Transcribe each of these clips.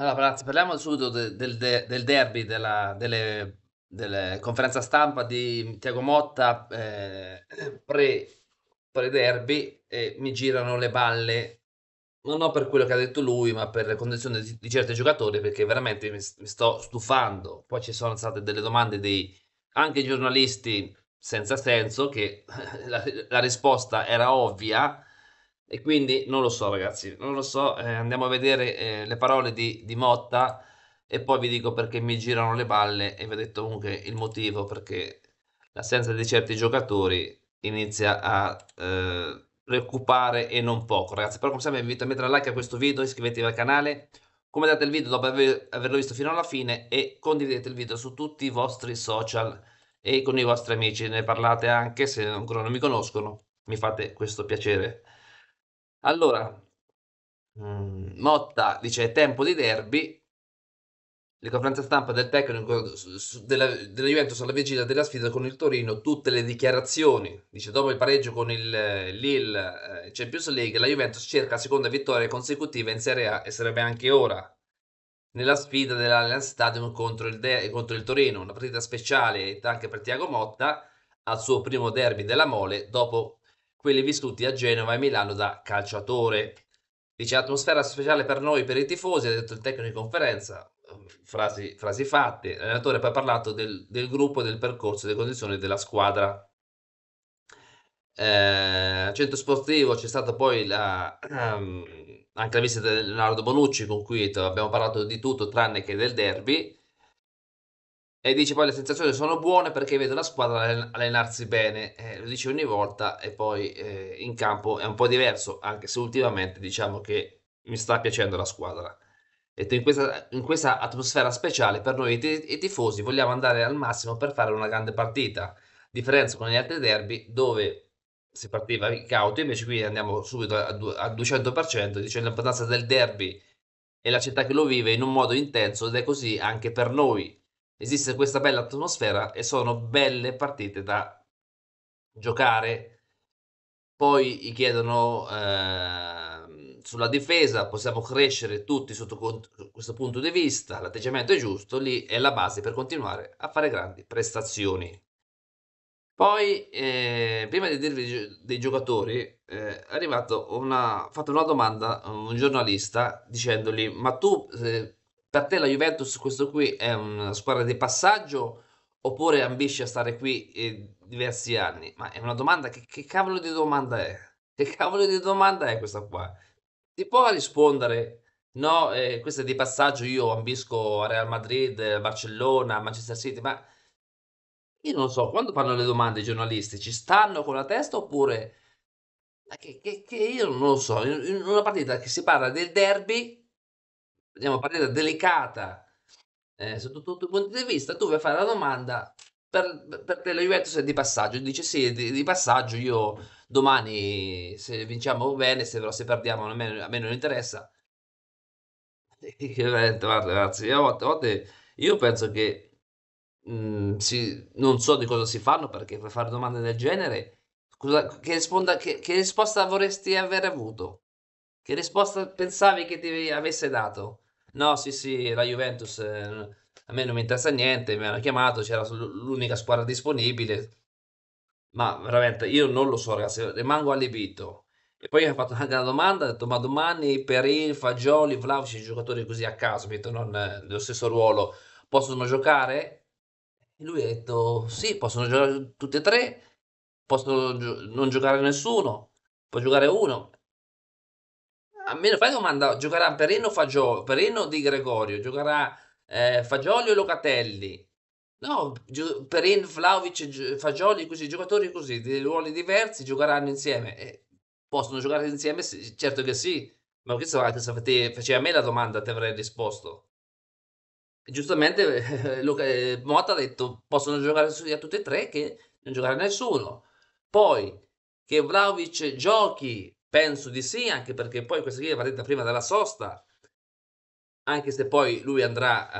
Allora, ragazzi, parliamo subito de- del, de- del derby della, delle, delle conferenza stampa di Tiago Motta eh, pre, derby e mi girano le balle, non per quello che ha detto lui, ma per le condizioni di, di certi giocatori, perché veramente mi, mi, sto stufando. Poi ci sono state delle domande di anche giornalisti senza senso, che la, la risposta era ovvia e quindi non lo so, ragazzi, non lo so. Eh, andiamo a vedere eh, le parole di, di, Motta e poi vi dico perché mi girano le balle e vedete comunque il motivo perché l'assenza di certi giocatori inizia a eh, preoccupare e non poco, ragazzi. Però come sempre vi invito a mettere like a questo video, iscrivetevi al canale, commentate il video dopo aver, averlo visto fino alla fine e condividete il video su tutti i vostri social e con i vostri amici. Ne parlate anche se ancora non mi conoscono, mi fate questo piacere. Allora, mm, Motta dice tempo di derby. Le conferenze stampa del tecnico della, della Juventus alla vigilia della sfida con il Torino, tutte le dichiarazioni. Dice dopo il pareggio con il eh, Lille eh, Champions League, la Juventus cerca la seconda vittoria consecutiva in Serie A e sarebbe anche ora nella sfida dell'Allianz Stadium contro il, De- contro il Torino, una partita speciale anche per Tiago Motta al suo primo derby della Mole dopo quelli vissuti a Genova e Milano da calciatore. Dice atmosfera speciale per noi, per i tifosi, ha detto il tecnico in conferenza, frasi, frasi fatte. L'allenatore poi ha parlato del, del gruppo, del percorso, delle condizioni della squadra. Eh, centro sportivo c'è stata poi la, ehm, anche la visita di Leonardo Bonucci con cui abbiamo parlato di tutto tranne che del derby e dice poi le sensazioni sono buone perché vedo la squadra allenarsi bene, eh, lo dice ogni volta e poi eh, in campo è un po' diverso, anche se ultimamente diciamo che mi sta piacendo la squadra. Detto in questa, in questa atmosfera speciale per noi i tifosi vogliamo andare al massimo per fare una grande partita, differenza con gli altri derby dove si partiva cauto, invece qui andiamo subito al 200%, dice l'importanza del derby e la città che lo vive in un modo intenso ed è così anche per noi esiste questa bella atmosfera e sono belle partite da giocare. Poi chiedono eh, sulla difesa, possiamo crescere tutti sotto questo punto di vista, l'atteggiamento è giusto, lì è la base per continuare a fare grandi prestazioni. Poi, eh, prima di dirvi dei giocatori, eh, è arrivato una, fatto una domanda a un giornalista dicendogli, ma tu... Eh, per te la Juventus, questo qui è una squadra di passaggio oppure ambisce a stare qui eh, diversi anni? Ma è una domanda che, che, cavolo di domanda è? Che cavolo di domanda è questa qua? Ti può rispondere no, eh, questa è di passaggio, io ambisco a Real Madrid, Barcellona, Manchester City, ma io non so, quando fanno le domande i giornalisti ci stanno con la testa oppure... Che, che, che io non lo so, in una partita che si parla del derby vediamo partita delicata eh, sotto tutti i punti di vista, tu vuoi fare la domanda per, per te la Juventus è di passaggio, dice sì, di, di passaggio io domani se vinciamo bene, se, però se perdiamo a me, a me non interessa. guarda ragazzi, a volte, a volte io penso che mh, mm, si, non so di cosa si fanno perché per fare domande del genere, cosa, che, risponda, che, che risposta vorresti aver avuto? Che risposta pensavi che ti avesse dato? No, sì, sì, la Juventus eh, a me non mi interessa niente, mi hanno chiamato, c'era l'unica squadra disponibile. Ma veramente io non lo so, ragazzi, rimango allibito. E poi mi ha fatto anche una domanda, ha detto ma domani Perin, Fagioli, Vlaovic, giocatori così a caso, mi detto non eh, nello stesso ruolo, possono giocare? E lui ha detto sì, possono giocare tutti e tre, possono gio- non giocare nessuno, può giocare uno a me fai domanda, giocherà Pereno, Fagiolo, Pereno Di Gregorio, giocherà eh, Fagioli o Locatelli? No, Pereno, Vlaovic, Fagioli, così, giocatori così, di ruoli diversi, giocheranno insieme. Eh, possono giocare insieme? Sì, certo che sì, ma questo anche se te, faceva a me la domanda ti avrei risposto. giustamente eh, eh, Motta ha detto possono giocare a tutti e tre che non giocherà nessuno. Poi che Vlaovic giochi Penso di sì, anche perché poi questa qui va detta prima della sosta, anche se poi lui andrà, eh,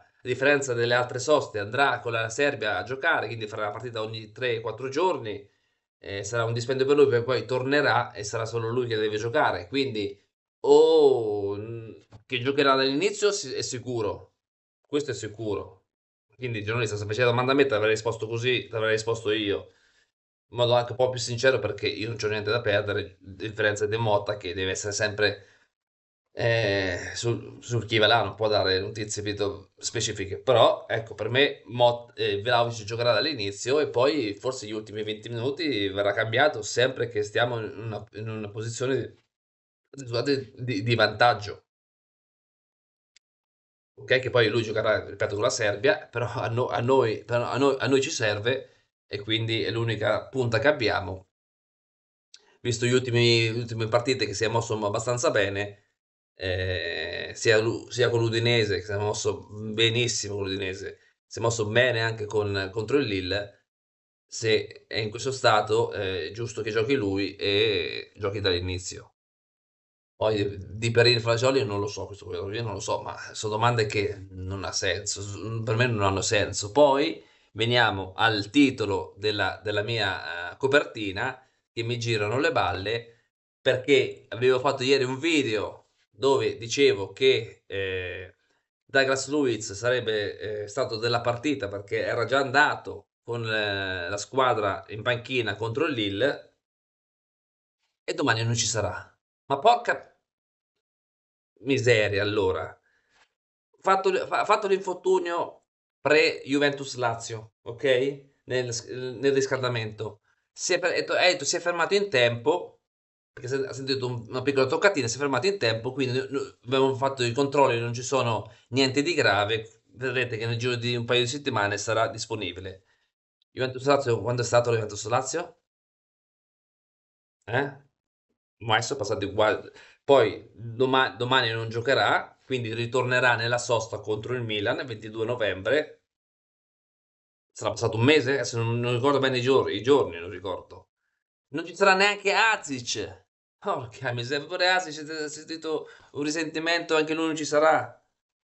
a differenza delle altre soste, andrà con la Serbia a giocare, quindi farà la partita ogni 3-4 giorni, eh, sarà un dispendio per lui, perché poi tornerà e sarà solo lui che deve giocare, quindi o mm, che giocherà dall'inizio è sicuro, questo è sicuro. Quindi il giornalista se la domanda a me ti avrei risposto così, ti avrei risposto io ma do anche un po' più sincero perché io non ho niente da perdere, a differenza di Motta che deve essere sempre eh, sul, sul chi va là, non può dare notizie capito, specifiche, però ecco per me Mot, eh, Vlaovic giocherà dall'inizio e poi forse gli ultimi 20 minuti verrà cambiato sempre che stiamo in una, in una posizione di, di, di vantaggio. Ok, che poi lui giocherà, ripeto, con la Serbia, però a, no, a, noi, a, noi, a noi ci serve e quindi è l'unica punta che abbiamo. Visto gli ultimi, le ultime partite che si è mosso abbastanza bene, eh, sia, sia, con l'Udinese che si è mosso benissimo con l'Udinese, si è mosso bene anche con, contro il Lille. Se è in questo stato, eh, è giusto che giochi lui e giochi dall'inizio. Poi di Perini Flagioli non lo so, questo, io non lo so, ma sono domande che non ha senso, per me non hanno senso. Poi veniamo al titolo della, della mia uh, copertina che mi girano le balle perché avevo fatto ieri un video dove dicevo che eh, Douglas Lewis sarebbe eh, stato della partita perché era già andato con eh, la squadra in panchina contro Lille e domani non ci sarà. Ma porca miseria allora. Fatto, fatto l'infortunio pre-Juventus Lazio, ok? Nel, nel riscaldamento. Si è, è, si è, fermato in tempo perché ha sentito una piccola toccatina, si è fermato in tempo, quindi abbiamo fatto i controlli, non ci sono niente di grave, vedrete che nel giro di un paio di settimane sarà disponibile. Juventus Lazio, quando è stato la Juventus Lazio? Eh? Mai sono passati uguali. Poi domani, domani non giocherà, quindi ritornerà nella sosta contro il Milan il 22 novembre. Sarà passato un mese, se non, non ricordo bene i giorni, i giorni non ricordo. Non ci sarà neanche Azic. Porca miseria, pure Azic ha sentito un risentimento, anche lui non ci sarà.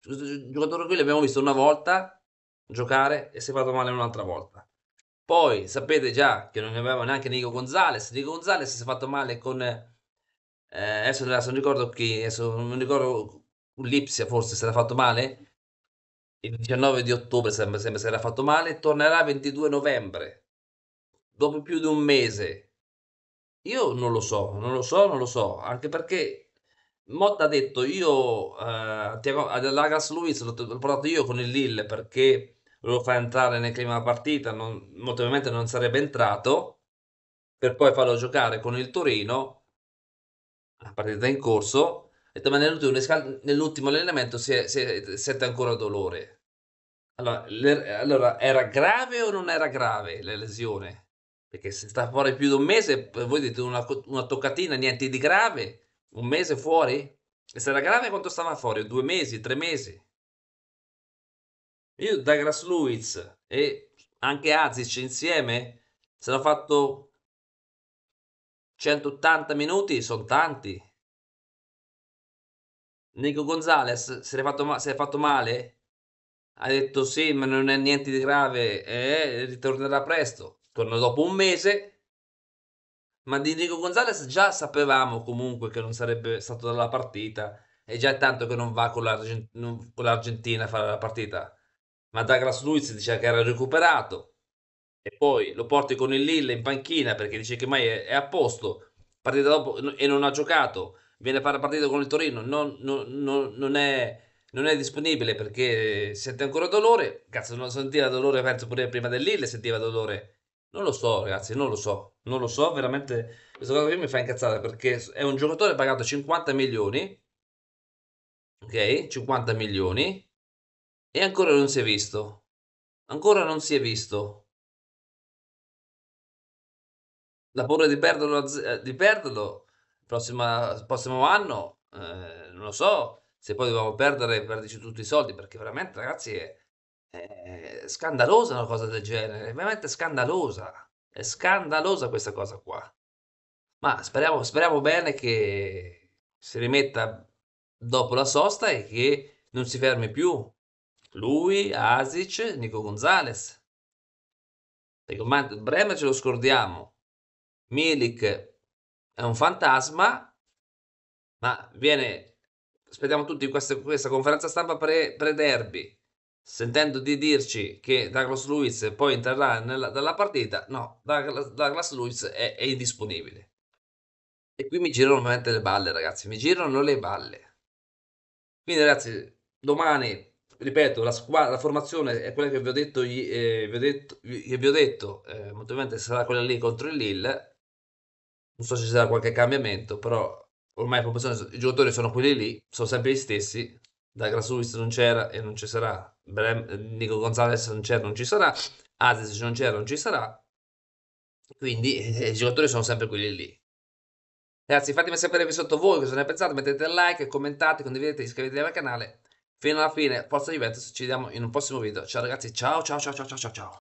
Il giocatore qui l'abbiamo visto una volta giocare e si è fatto male un'altra volta. Poi sapete già che non aveva neanche Nico Gonzalez. Nico Gonzalez si è fatto male con... Eh, adesso non ricordo chi, adesso non ricordo Lipsia forse si era fatto male, il 19 di ottobre sembra, sembra si era fatto male, tornerà il 22 novembre, dopo più di un mese. Io non lo so, non lo so, non lo so, anche perché Motta ha detto io, eh, Tiago, Lagras Luis l'ho, l'ho portato io con il Lille perché volevo far entrare nel clima della partita, non, molto ovviamente non sarebbe entrato, per poi farlo giocare con il Torino, la partita in corso, detto, ma nell'ultimo allenamento si è, si è, sente ancora dolore. Allora, le, allora, era grave o non era grave la lesione? Perché se sta fuori più di un mese, voi dite una, una toccatina, niente di grave, un mese fuori? E se era grave quanto stava fuori? Due mesi, tre mesi? Io Douglas Luiz e anche Azic insieme se l'ha fatto 180 minuti, sono tanti. Nico Gonzalez si è, fatto, ma- se l'è fatto male? Ha detto sì, ma non è niente di grave, eh, ritornerà presto. Torna dopo un mese. Ma di Nico Gonzalez già sapevamo comunque che non sarebbe stato dalla partita. E già è tanto che non va con, l'Argent- non, con l'Argentina a fare la partita. Ma Douglas Luiz diceva che era recuperato. E poi lo porti con il Lille in panchina perché dice che mai è, è a posto. Partita dopo e non ha giocato viene a fare la partita con il Torino, non, non, non, non è non è disponibile perché sente ancora dolore. Cazzo, non sentiva dolore penso pure prima dell'Ille, sentiva dolore. Non lo so, ragazzi, non lo so. Non lo so, veramente. Questa cosa qui mi fa incazzare perché è un giocatore pagato 50 milioni. Ok, 50 milioni. E ancora non si è visto. Ancora non si è visto. La paura di perderlo, di perderlo Prossima, prossimo anno, eh, non lo so se poi dobbiamo perdere, perdici tutti i soldi, perché veramente ragazzi è, è scandalosa una cosa del genere, è veramente scandalosa, è scandalosa questa cosa qua. Ma speriamo, speriamo bene che si rimetta dopo la sosta e che non si fermi più. Lui, Asic, Nico Gonzalez. Bremer ce lo scordiamo. Milik è un fantasma, ma viene, aspettiamo tutti questa, questa conferenza stampa pre, pre-derby, sentendo di dirci che Douglas Lewis poi entrerà nella, dalla partita, no, Douglas, Douglas Lewis è, è, indisponibile. E qui mi girano veramente le balle, ragazzi, mi girano le balle. Quindi, ragazzi, domani, ripeto, la, squadra, la formazione è quella che vi ho detto, eh, vi ho detto, che vi ho detto eh, molto sarà quella lì contro il Lille non so se ci sarà qualche cambiamento, però ormai i giocatori sono quelli lì, sono sempre gli stessi. Da Grasulis non c'era e non ci sarà. Brem, Nico Gonzalez non c'era, non ci sarà. Aziz non c'era, non ci sarà. Quindi eh, i giocatori sono sempre quelli lì. Ragazzi, fatemi sapere qui sotto voi cosa ne pensate. Mettete like, commentate, condividete, iscrivetevi al canale. Fino alla fine, forza Juventus, ci vediamo in un prossimo video. Ciao ragazzi, ciao ciao ciao ciao ciao ciao.